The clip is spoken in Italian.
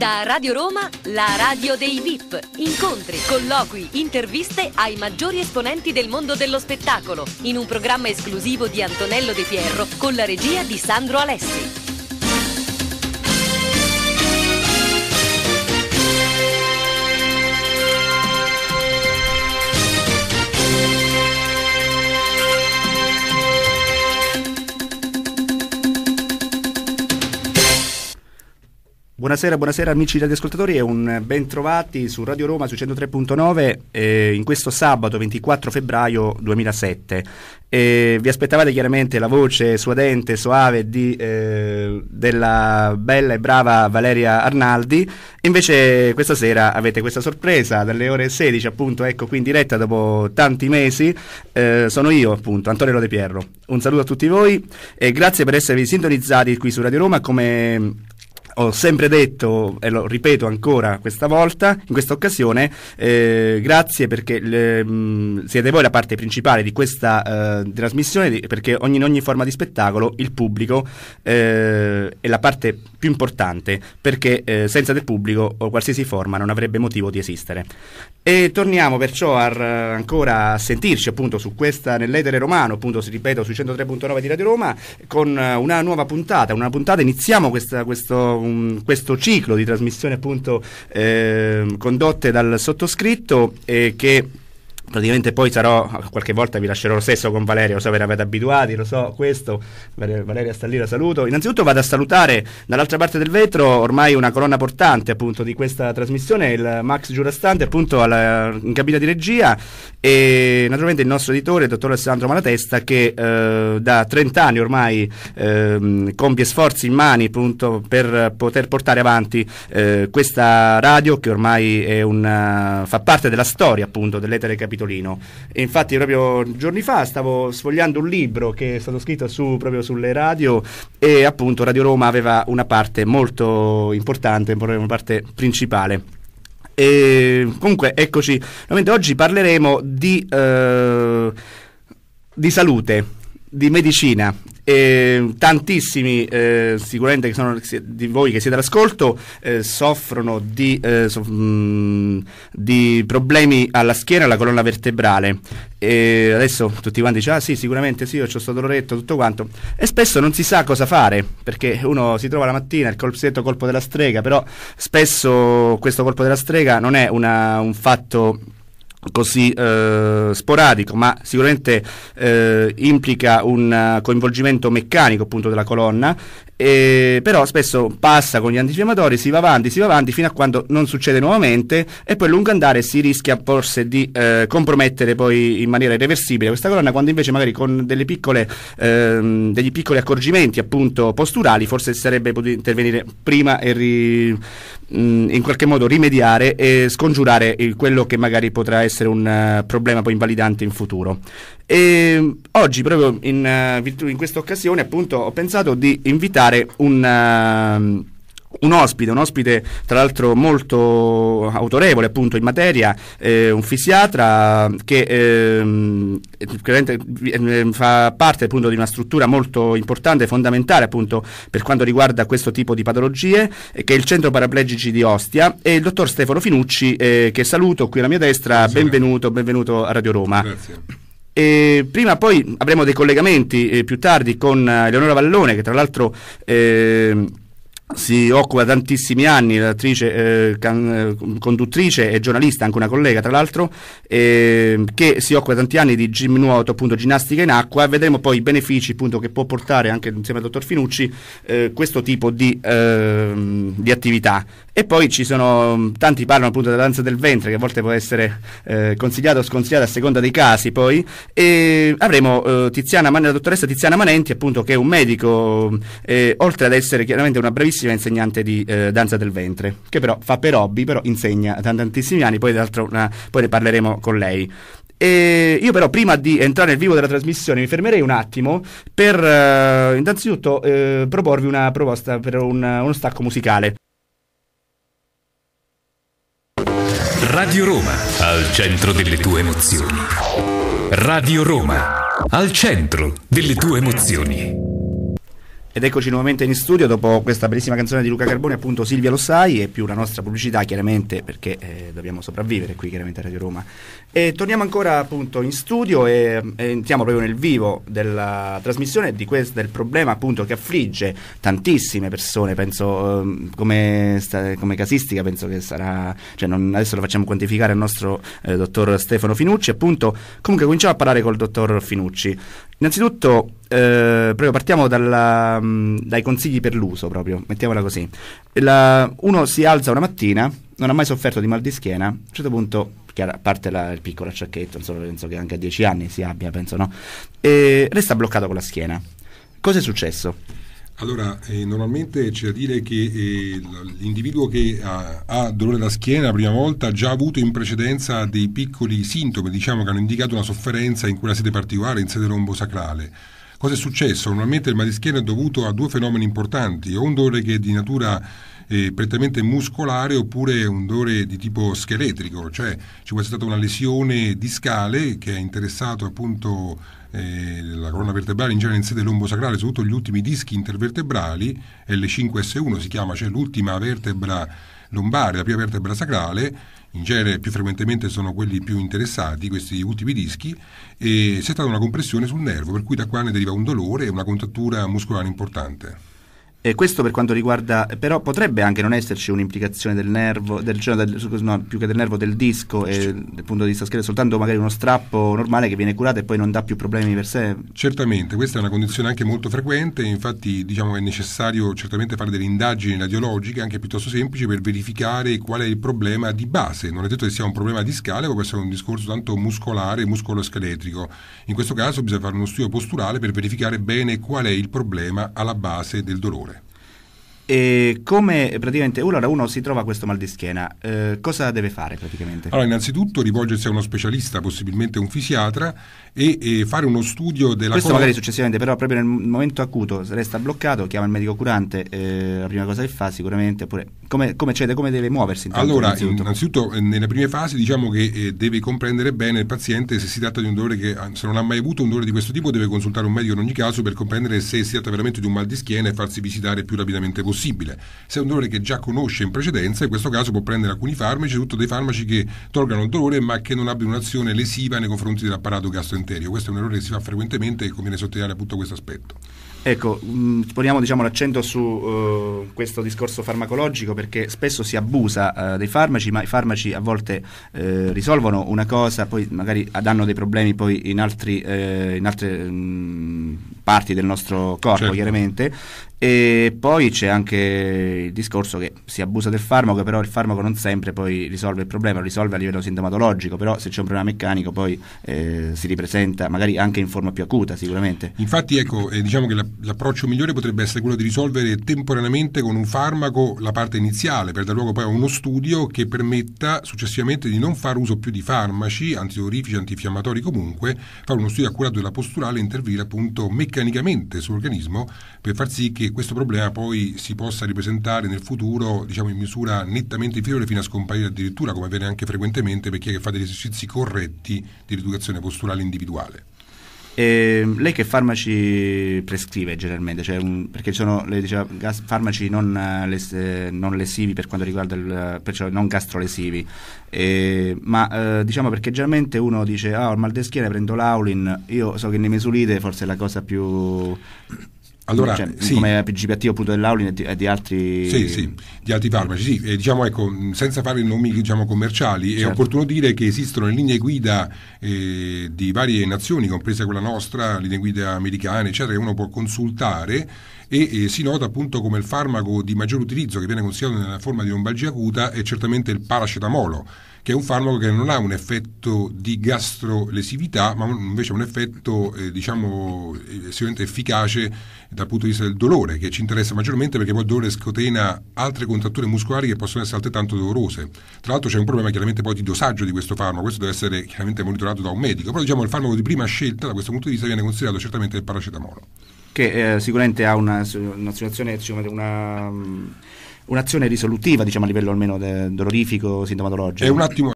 Da Radio Roma, la radio dei VIP. Incontri, colloqui, interviste ai maggiori esponenti del mondo dello spettacolo, in un programma esclusivo di Antonello De Pierro con la regia di Sandro Alessi. Buonasera, buonasera amici degli ascoltatori e un ben trovati su Radio Roma su 103.9 eh, in questo sabato 24 febbraio 2007. Eh, vi aspettavate chiaramente la voce suadente, soave di, eh, della bella e brava Valeria Arnaldi invece questa sera avete questa sorpresa dalle ore 16 appunto, ecco qui in diretta dopo tanti mesi, eh, sono io appunto, Antonio De Pierro. Un saluto a tutti voi e grazie per esservi sintonizzati qui su Radio Roma come ho sempre detto e lo ripeto ancora questa volta, in questa occasione, eh, grazie perché le, mh, mm, siete voi la parte principale di questa eh, trasmissione, di, perché ogni, in ogni forma di spettacolo il pubblico eh, è la parte più importante, perché eh, senza del pubblico o qualsiasi forma non avrebbe motivo di esistere. E torniamo perciò a, ancora a sentirci appunto su questa nell'etere romano, appunto si ripeto sui 103.9 di Radio Roma, con una nuova puntata, una puntata iniziamo questa, questo un, questo ciclo di trasmissioni appunto eh, condotte dal sottoscritto eh, che Praticamente poi sarò, qualche volta vi lascerò lo stesso con Valerio, lo so, ve ne avete abituati, lo so, questo, Valeria sta saluto. Innanzitutto vado a salutare dall'altra parte del vetro ormai una colonna portante appunto di questa trasmissione, il Max Giurastante appunto alla, in cabina di regia e naturalmente il nostro editore, il dottor Alessandro Malatesta, che eh, da 30 anni ormai eh, compie sforzi in mani appunto per poter portare avanti eh, questa radio che ormai una, fa parte della storia appunto dell'Etere Capitale capitolino. E infatti proprio giorni fa stavo sfogliando un libro che è stato scritto su, proprio sulle radio e appunto Radio Roma aveva una parte molto importante, una parte principale. E comunque eccoci, Ovviamente oggi parleremo di, eh, di salute, di medicina e tantissimi eh, sicuramente che sono, di voi che siete all'ascolto eh, soffrono di, eh, soff mh, mm, di, problemi alla schiena e alla colonna vertebrale e adesso tutti quanti dicono ah sì sicuramente sì ho questo doloretto tutto quanto e spesso non si sa cosa fare perché uno si trova la mattina il colpsetto colpo della strega però spesso questo colpo della strega non è una, un fatto così eh, sporadico, ma sicuramente eh, implica un eh, coinvolgimento meccanico appunto della colonna eh, però spesso passa con gli antinfiammatori, si va avanti, si va avanti fino a quando non succede nuovamente e poi a lungo andare si rischia forse di eh, compromettere poi in maniera irreversibile questa colonna quando invece magari con piccole, ehm, degli piccoli accorgimenti appunto posturali forse sarebbe potuto intervenire prima e ri, mh, mm, in qualche modo rimediare e scongiurare il, quello che magari potrà essere un uh, problema poi invalidante in futuro. E, ehm, oggi proprio in, uh, in questa occasione appunto ho pensato di invitare trovare un... Uh, un ospite, un ospite tra l'altro molto autorevole appunto in materia, eh, un fisiatra che eh, fa parte appunto di una struttura molto importante, fondamentale appunto per quanto riguarda questo tipo di patologie, eh, che è il Centro Paraplegici di Ostia e il dottor Stefano Finucci eh, che saluto qui alla mia destra, Buonasera. benvenuto, benvenuto a Radio Roma. Grazie. E prima poi avremo dei collegamenti eh, più tardi con eh, Eleonora Vallone che tra l'altro eh, si occupa tantissimi anni, l'attrice, eh, can, eh, conduttrice e giornalista, anche una collega tra l'altro, eh, che si occupa tanti anni di gym nuoto, appunto ginnastica in acqua, vedremo poi i benefici appunto, che può portare anche insieme al dottor Finucci eh, questo tipo di, ehm, di, attività. E poi ci sono, tanti parlano appunto della danza del ventre che a volte può essere eh, consigliata o sconsigliata a seconda dei casi poi, e avremo eh, Tiziana, la dottoressa Tiziana Manenti appunto che è un medico, oltre ad essere chiaramente una bravissima bravissima insegnante di eh, danza del ventre, che però fa per hobby, però insegna da tantissimi anni, poi, una, poi ne parleremo con lei. E io però prima di entrare nel vivo della trasmissione mi fermerei un attimo per eh, innanzitutto eh, proporvi una proposta per un, uno stacco musicale. Radio Roma, al centro delle tue emozioni. Radio Roma, al centro delle tue emozioni. Ed eccoci nuovamente in studio dopo questa bellissima canzone di Luca Carboni, appunto Silvia lo sai, e più la nostra pubblicità chiaramente perché eh, dobbiamo sopravvivere qui chiaramente a Radio Roma. E torniamo ancora appunto in studio e, e entriamo proprio nel vivo della trasmissione quest- del problema appunto che affligge tantissime persone, penso eh, come, sta- come, casistica, penso che sarà, cioè non, adesso lo facciamo quantificare al nostro eh, dottor Stefano Finucci, appunto comunque cominciamo a parlare col dottor Finucci. Innanzitutto, eh, partiamo dalla, mh, mm, dai consigli per l'uso, proprio, mettiamola così. La, uno si alza una mattina, non ha mai sofferto di mal di schiena, a un certo punto a parte la, il piccolo acciacchetto, insomma, penso che anche a 10 anni si abbia, penso no, e resta bloccato con la schiena. Cosa è successo? Allora, eh, normalmente c'è da dire che eh, l'individuo che ha, ha, dolore alla schiena la prima volta ha già avuto in precedenza dei piccoli sintomi, diciamo che hanno indicato una sofferenza in quella sede particolare, in sede lombosacrale. Cosa è successo? Normalmente il mal di schiena è dovuto a due fenomeni importanti, o un dolore che è di natura eh, prettamente muscolare oppure un dolore di tipo scheletrico, cioè ci può essere stata una lesione discale che ha interessato appunto eh, la colonna vertebrale in genere in sede lombosacrale, soprattutto gli ultimi dischi intervertebrali, L5S1 si chiama, cioè l'ultima vertebra lombare, la prima vertebra sacrale, in genere più frequentemente sono quelli più interessati, questi ultimi dischi, e si è stata una compressione sul nervo, per cui da qua ne deriva un dolore e una contattura muscolare importante. E eh, questo per quanto riguarda, però potrebbe anche non esserci un'implicazione del nervo, del, cioè del, no, più che del nervo del disco e dal punto di vista scheletrico, soltanto magari uno strappo normale che viene curato e poi non dà più problemi per sé. Certamente, questa è una condizione anche molto frequente, infatti diciamo è necessario certamente fare delle indagini radiologiche anche piuttosto semplici per verificare qual è il problema di base. Non è detto che sia un problema di scale, può essere un discorso tanto muscolare, muscoloscheletrico. In questo caso bisogna fare uno studio posturale per verificare bene qual è il problema alla base del dolore. E come praticamente allora uno si trova questo mal di schiena, eh, cosa deve fare praticamente? Allora, innanzitutto rivolgersi a uno specialista, possibilmente un fisiatra, e, e fare uno studio della Questo magari successivamente, però proprio nel momento acuto resta bloccato, chiama il medico curante, eh, la prima cosa che fa sicuramente, oppure come, come, cede, come deve muoversi? allora, innanzitutto, innanzitutto eh, nelle prime fasi diciamo che eh, deve comprendere bene il paziente se si tratta di un dolore che ah, se non ha mai avuto un dolore di questo tipo deve consultare un medico in ogni caso per comprendere se si tratta veramente di un mal di schiena e farsi visitare più rapidamente possibile possibile. Se è un dolore che già conosce in precedenza, in questo caso può prendere alcuni farmaci, soprattutto dei farmaci che tolgano il dolore ma che non abbiano un'azione lesiva nei confronti dell'apparato gastroenterico. Questo è un errore che si fa frequentemente e conviene sottolineare appunto questo aspetto. Ecco, mm, poniamo diciamo, l'accento su uh, questo discorso farmacologico perché spesso si abusa uh, dei farmaci, ma i farmaci a volte uh, risolvono una cosa, poi magari danno dei problemi in, altri, in, altre um, parti del nostro corpo, certo. chiaramente. E poi c'è anche anche il discorso che si abusa del farmaco, però il farmaco non sempre poi risolve il problema, lo risolve a livello sintomatologico, però se c'è un problema meccanico poi eh, si ripresenta magari anche in forma più acuta sicuramente. Infatti ecco, eh, diciamo che la, l'approccio migliore potrebbe essere quello di risolvere temporaneamente con un farmaco la parte iniziale, per dar luogo poi a uno studio che permetta successivamente di non fare uso più di farmaci, antidolorifici, antifiammatori comunque, fare uno studio accurato della posturale e intervenire appunto meccanicamente sull'organismo per far sì che questo problema poi si possa ripresentare nel futuro diciamo, in misura nettamente inferiore fino a scomparire addirittura, come avviene anche frequentemente per chi è che fa degli esercizi corretti di riduzione posturale individuale. E ehm, lei che farmaci prescrive generalmente? Cioè un, perché sono lei diceva, gas, farmaci non, eh, les, eh, non, lesivi per quanto riguarda il perciò non gastrolesivi, e, ehm, ma eh, diciamo perché generalmente uno dice ah ho il mal di schiena prendo l'aulin, io so che ne mesulite forse è la cosa più allora, cioè, sì. come la PGP oppure dell'Aulin e di, e di altri sì, sì, di altri farmaci, sì, e, diciamo ecco, senza fare nomi diciamo, commerciali, certo. è opportuno dire che esistono linee guida eh, di varie nazioni, compresa quella nostra, linee guida americane, eccetera, che uno può consultare e eh, si nota appunto come il farmaco di maggior utilizzo che viene considerato nella forma di ombalgia acuta è certamente il paracetamolo che è un farmaco che non ha un effetto di gastrolesività, ma invece ha un effetto eh, diciamo estremamente efficace dal punto di vista del dolore, che ci interessa maggiormente perché poi il dolore scotena altre contratture muscolari che possono essere altrettanto dolorose. Tra l'altro c'è un problema chiaramente poi di dosaggio di questo farmaco, questo deve essere chiaramente monitorato da un medico, però diciamo il farmaco di prima scelta da questo punto di vista viene considerato certamente il paracetamolo che eh, sicuramente ha una, un'azione, diciamo, una, mm, un'azione risolutiva diciamo, a livello almeno de, dolorifico, sintomatologico. È un attimo